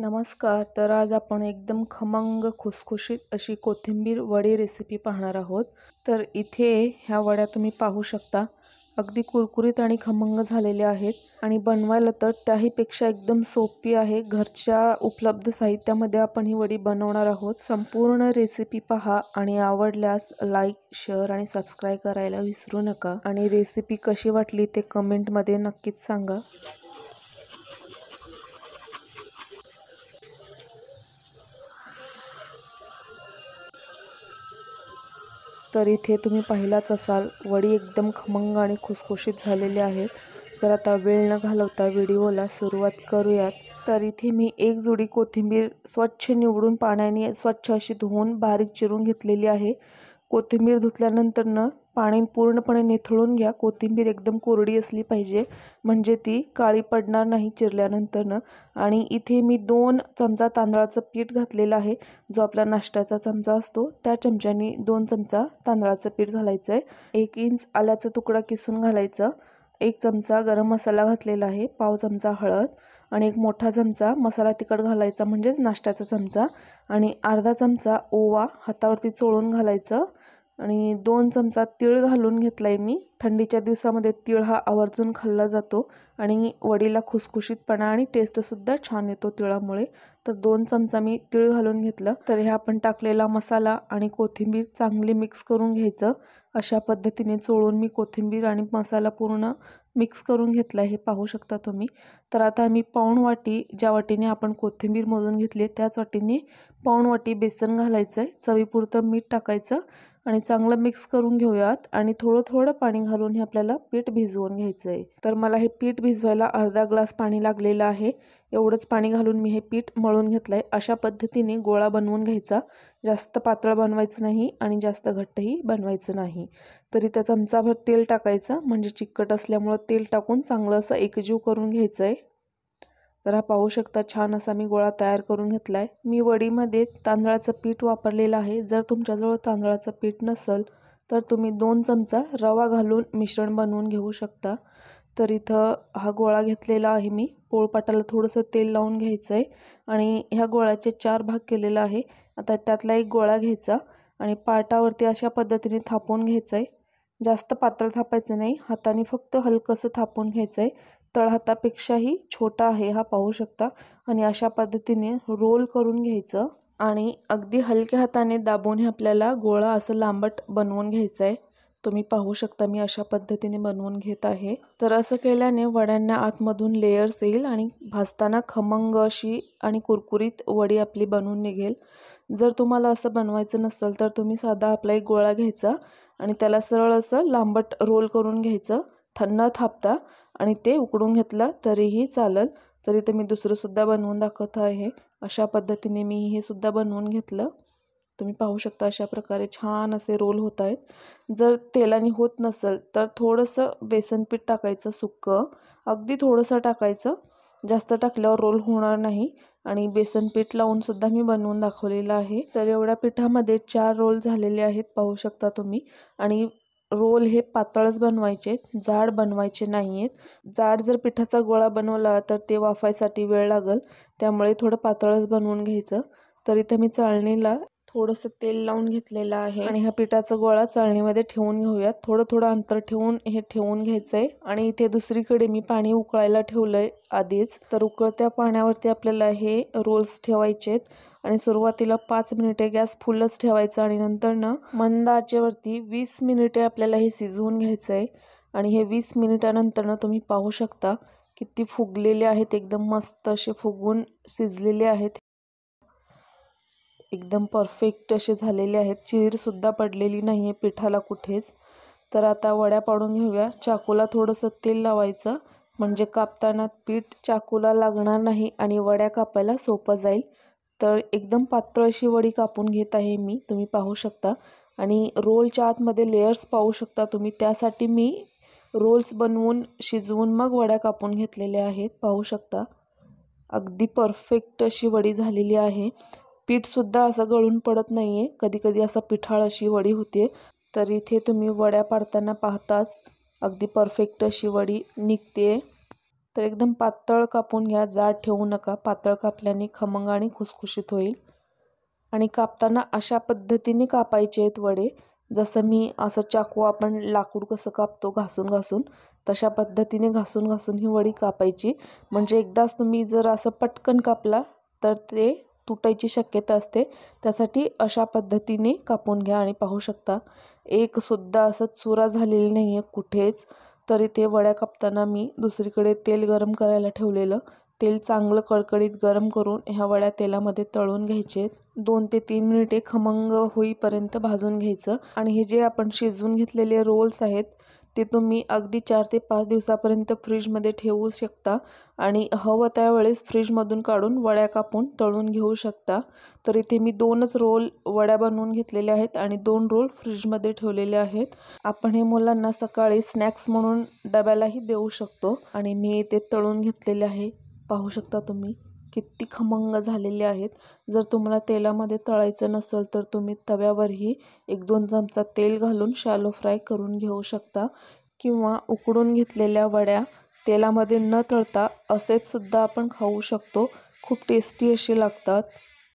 नमस्कार तर आज आपण एकदम खमंग खुसखुशीत अशी कोथिंबीर वडी रेसिपी पाहणार आहोत तर इथे ह्या वड्या तुम्ही पाहू शकता अगदी कुरकुरीत आणि खमंग झालेल्या आहेत आणि बनवायला तर त्याहीपेक्षा एकदम सोपी आहे घरच्या उपलब्ध साहित्यामध्ये आपण ही वडी बनवणार आहोत संपूर्ण रेसिपी पहा आणि आवडल्यास लाईक शेअर आणि सबस्क्राईब करायला विसरू नका आणि रेसिपी कशी वाटली ते कमेंटमध्ये नक्कीच सांगा तर इथे तुम्ही पाहिलाच असाल वडी एकदम खमंग आणि खुसखुशीत झालेली आहेत तर आता वेळ न घालवता व्हिडिओला सुरुवात करूयात तर इथे मी एक जोडी कोथिंबीर स्वच्छ निवडून पाण्याने स्वच्छ अशी धुवून बारीक चिरून घेतलेली आहे कोथिंबीर धुतल्यानंतरनं पाणी पूर्णपणे निथळून घ्या कोथिंबीर एकदम कोरडी असली पाहिजे म्हणजे ती काळी पडणार नाही चिरल्यानंतरनं आणि इथे मी दोन चमचा तांदळाचं पीठ घातलेलं आहे जो आपला नाश्त्याचा चमचा असतो त्या चमच्यानी दोन चमचा तांदळाचं पीठ घालायचं आहे एक इंच आल्याचा तुकडा किसून घालायचं एक चमचा गरम मसाला घातलेला आहे पाव चमचा हळद आणि एक मोठा चमचा मसाला तिखट घालायचा म्हणजेच नाश्त्याचा चमचा आणि अर्धा चमचा ओवा हातावरती चोळून घालायचं आणि दोन चमचा तीळ घालून घेतला मी थंडीच्या दिवसामध्ये तीळ हा आवर्जून खाल्ला जातो आणि वडीला खुसखुशीतपणा आणि टेस्टसुद्धा छान येतो तिळामुळे तर दोन चमचा मी तीळ घालून घेतलं तर हे आपण टाकलेला मसाला आणि कोथिंबीर चांगली मिक्स करून घ्यायचं अशा पद्धतीने चोळून मी कोथिंबीर आणि मसाला पूर्ण मिक्स करून घेतला हे पाहू शकता तुम्ही तर आता आम्ही पाऊण वाटी ज्या वाटीने आपण कोथिंबीर मोजून घेतली त्याच वाटीने पाऊण वाटी बेसन घालायचं आहे चवीपुरतं मीठ टाकायचं आणि चांगलं मिक्स करून घेऊयात आणि थोडं थोडं पाणी घालून हे आपल्याला पीठ भिजवून घ्यायचं आहे तर मला हे पीठ भिजवायला अर्धा ग्लास पाणी लागलेलं आहे एवढंच पाणी घालून मी हे पीठ मळून घेतलं आहे अशा पद्धतीने गोळा बनवून घ्यायचा जास्त पातळ बनवायचं नाही आणि जास्त घट्टही बनवायचं नाही तरी त्या चमचाभर तेल टाकायचं म्हणजे चिकट असल्यामुळं तेल टाकून चांगलं असं एकजीव करून घ्यायचं आहे तर हा पाहू शकता छान असा मी गोळा तयार करून घेतला आहे मी वडीमध्ये तांदळाचं पीठ वापरलेलं आहे जर तुमच्याजवळ तांदळाचं पीठ नसेल तर तुम्ही दोन चमचा रवा घालून मिश्रण बनवून घेऊ शकता तर इथं हा गोळा घेतलेला आहे मी पोळपाटाला थोडंसं तेल लावून घ्यायचं आहे आणि ह्या गोळ्याचे चार भाग केलेला आहे आता त्यातला एक गोळा घ्यायचा आणि पाटावरती अशा पद्धतीने थापून घ्यायचं आहे जास्त पातळ थापायचं नाही हाताने फक्त हलकंसं थापून घ्यायचं आहे तळहातापेक्षाही छोटा आहे हा पाहू शकता आणि अशा पद्धतीने रोल करून घ्यायचं आणि अगदी हलक्या हाताने दाबून हे आपल्याला गोळा असं लांबट बनवून घ्यायचं आहे तुम्ही पाहू शकता मी अशा पद्धतीने बनवून घेत आहे तर असं केल्याने वड्यांना आतमधून लेयर्स येईल आणि भाजताना खमंग अशी आणि कुरकुरीत वडी आपली बनवून निघेल जर तुम्हाला असं बनवायचं नसेल तर तुम्ही साधा आपला एक गोळा घ्यायचा आणि त्याला सरळ असं लांबट रोल करून घ्यायचं थन्न थापता आणि ते उकडून घेतलं तरीही चालेल तर इथं मी दुसरंसुद्धा बनवून दाखवत आहे अशा पद्धतीने मी हे सुद्धा बनवून घेतलं तुम्ही पाहू शकता अशा प्रकारे छान असे रोल होत आहेत जर तेलाने होत नसेल तर थोडंसं बेसनपीठ टाकायचं सुक्कं अगदी थोडंसं टाकायचं जास्त टाकल्यावर रोल होणार नाही आणि बेसनपीठ लावूनसुद्धा मी बनवून दाखवलेलं आहे तर एवढ्या पिठामध्ये चार रोल झालेले आहेत पाहू शकता तुम्ही आणि रोल हे पातळच बनवायचे जाड बनवायचे नाही आहेत जाड जर पिठाचा गोळा बनवला तर ते वाफायसाठी वेळ लागेल त्यामुळे थोडं पातळच बनवून घ्यायचं तर इथे मी चाळणीला थोडंसं तेल लावून घेतलेलं आहे आणि ह्या पिठाचा गोळा चाळणीमध्ये ठेवून घेऊयात थोडं थोडं अंतर ठेवून हे ठेवून घ्यायचं आहे आणि इथे दुसरीकडे मी पाणी उकळायला ठेवलं आहे आधीच तर उकळत्या पाण्यावरती आपल्याला हे रोल्स ठेवायचे आहेत आणि सुरुवातीला पाच मिनिटे गॅस फुलच ठेवायचं आणि नंतरनं मंद आचेवरती वीस मिनिटे आपल्याला हे शिजवून घ्यायचं आहे आणि हे वीस मिनिटानंतरनं तुम्ही पाहू शकता किती फुगलेले आहेत एकदम मस्त असे फुगून शिजलेले आहेत एकदम परफेक्ट असे झालेले आहेत चिरसुद्धा पडलेली नाही आहे पिठाला कुठेच तर आता वड्या पाडून घेऊया चाकूला थोडंसं तेल लावायचं म्हणजे कापताना पीठ चाकूला लागणार नाही आणि वड्या कापायला सोपं जाईल तर एकदम पातळ अशी वडी कापून घेत आहे मी तुम्ही पाहू शकता आणि रोलच्या आतमध्ये लेयर्स पाहू शकता तुम्ही त्यासाठी मी रोल्स बनवून शिजवून मग वड्या कापून घेतलेल्या आहेत पाहू शकता अगदी परफेक्ट अशी वडी झालेली आहे पीठसुद्धा असं गळून पडत नाही आहे कधी कधी असं पिठाळ अशी वडी होते तर इथे तुम्ही वड्या पाडताना पाहताच अगदी परफेक्ट अशी वडी निघते तर एकदम पातळ कापून घ्या जाड ठेवू नका पातळ कापल्याने खमंग आणि खुसखुशीत होईल आणि कापताना अशा पद्धतीने कापायचे आहेत वडे जसं मी असं चाकू आपण लाकूड कसं कापतो घासून घासून तशा पद्धतीने घासून घासून ही वडी कापायची म्हणजे एकदाच तुम्ही जर असं पटकन कापला तर ते तुटायची शक्यता असते त्यासाठी अशा पद्धतीने कापून घ्या आणि पाहू शकता एकसुद्धा असं चुरा झालेली नाही आहे कुठेच तरी ते वड्या कापताना मी दुसरीकडे तेल गरम करायला ठेवलेलं तेल चांगलं कडकडीत गरम करून ह्या वड्या तेलामध्ये तळून घ्यायचे दोन ते तीन मिनिटे खमंग होईपर्यंत भाजून घ्यायचं आणि हे जे आपण शिजवून घेतलेले रोल्स आहेत ते तुम्ही अगदी चार ते पाच दिवसापर्यंत फ्रीजमध्ये ठेवू शकता आणि हवं त्यावेळेस फ्रीजमधून काढून वड्या कापून तळून घेऊ शकता तर इथे मी दोनच रोल वड्या बनवून घेतलेल्या आहेत आणि दोन रोल फ्रीजमध्ये ठेवलेले आहेत आपण हे मुलांना सकाळी स्नॅक्स म्हणून डब्यालाही देऊ शकतो आणि मी ते तळून घेतलेले आहे पाहू शकता तुम्ही किती खमंग झालेले आहेत जर तुम्हाला तेलामध्ये तळायचं नसेल तर तुम्ही तव्यावरही एक दोन चमचा तेल घालून शॅलो फ्राय करून घेऊ शकता किंवा उकडून घेतलेल्या वड्या तेलामध्ये न तळता असेच सुद्धा आपण खाऊ शकतो खूप टेस्टी अशी लागतात